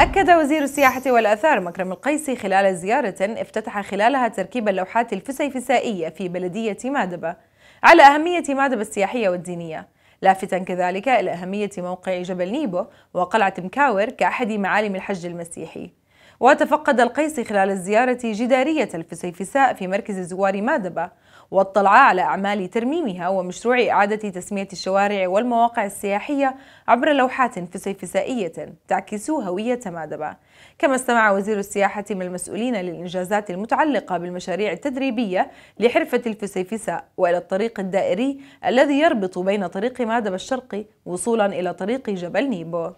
أكد وزير السياحة والآثار مكرم القيسي خلال زيارة افتتح خلالها تركيب اللوحات الفسيفسائية في بلدية مادبة على أهمية مادبة السياحية والدينية لافتا كذلك إلى أهمية موقع جبل نيبو وقلعة مكاور كأحد معالم الحج المسيحي وتفقد القيسي خلال الزيارة جدارية الفسيفساء في مركز زوار مادبة واطلعا على أعمال ترميمها ومشروع إعادة تسمية الشوارع والمواقع السياحية عبر لوحات فسيفسائية تعكس هوية مادبة كما استمع وزير السياحة من المسؤولين للإنجازات المتعلقة بالمشاريع التدريبية لحرفة الفسيفساء وإلى الطريق الدائري الذي يربط بين طريق مادبة الشرقي وصولا إلى طريق جبل نيبو